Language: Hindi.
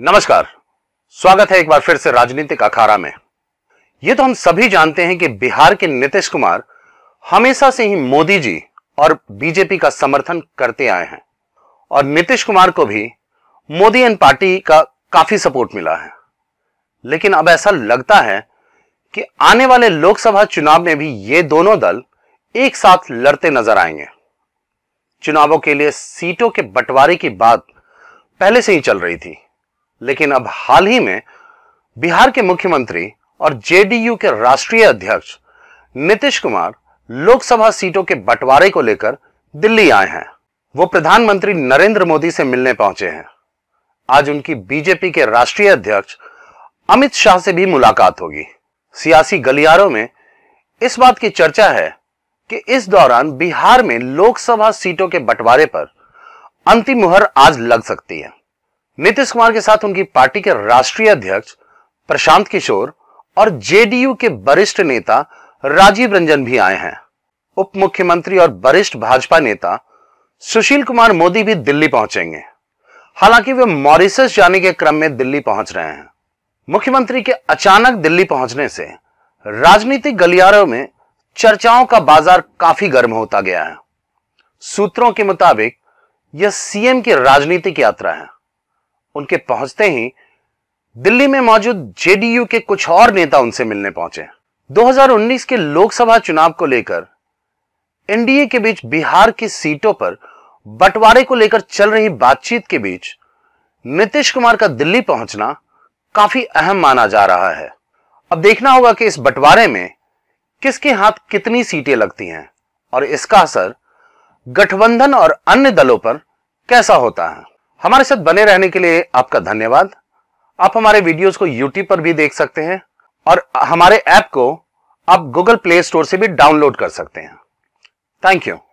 नमस्कार स्वागत है एक बार फिर से राजनीतिक अखाड़ा में ये तो हम सभी जानते हैं कि बिहार के नीतीश कुमार हमेशा से ही मोदी जी और बीजेपी का समर्थन करते आए हैं और नीतीश कुमार को भी मोदी एंड पार्टी का काफी सपोर्ट मिला है लेकिन अब ऐसा लगता है कि आने वाले लोकसभा चुनाव में भी ये दोनों दल एक साथ लड़ते नजर आएंगे चुनावों के लिए सीटों के बंटवारे की बात पहले से ही चल रही थी लेकिन अब हाल ही में बिहार के मुख्यमंत्री और जेडीयू के राष्ट्रीय अध्यक्ष नीतीश कुमार लोकसभा सीटों के बंटवारे को लेकर दिल्ली आए हैं वो प्रधानमंत्री नरेंद्र मोदी से मिलने पहुंचे हैं आज उनकी बीजेपी के राष्ट्रीय अध्यक्ष अमित शाह से भी मुलाकात होगी सियासी गलियारों में इस बात की चर्चा है कि इस दौरान बिहार में लोकसभा सीटों के बंटवारे पर अंतिम मुहर आज लग सकती है नीतीश कुमार के साथ उनकी पार्टी के राष्ट्रीय अध्यक्ष प्रशांत किशोर और जेडीयू के वरिष्ठ नेता राजीव रंजन भी आए हैं उप मुख्यमंत्री और वरिष्ठ भाजपा नेता सुशील कुमार मोदी भी दिल्ली पहुंचेंगे हालांकि वे मॉरिसस जाने के क्रम में दिल्ली पहुंच रहे हैं मुख्यमंत्री के अचानक दिल्ली पहुंचने से राजनीतिक गलियारों में चर्चाओं का बाजार काफी गर्म होता गया है सूत्रों के मुताबिक यह सीएम की राजनीतिक यात्रा है उनके पहुंचते ही दिल्ली में मौजूद जेडीयू के कुछ और नेता उनसे मिलने पहुंचे 2019 के लोकसभा चुनाव को लेकर एनडीए के बीच बिहार की सीटों पर बंटवारे को लेकर चल रही बातचीत के बीच नीतीश कुमार का दिल्ली पहुंचना काफी अहम माना जा रहा है अब देखना होगा कि इस बंटवारे में किसके हाथ कितनी सीटें लगती हैं और इसका असर गठबंधन और अन्य दलों पर कैसा होता है हमारे साथ बने रहने के लिए आपका धन्यवाद आप हमारे वीडियोस को यूट्यूब पर भी देख सकते हैं और हमारे ऐप को आप गूगल प्ले स्टोर से भी डाउनलोड कर सकते हैं थैंक यू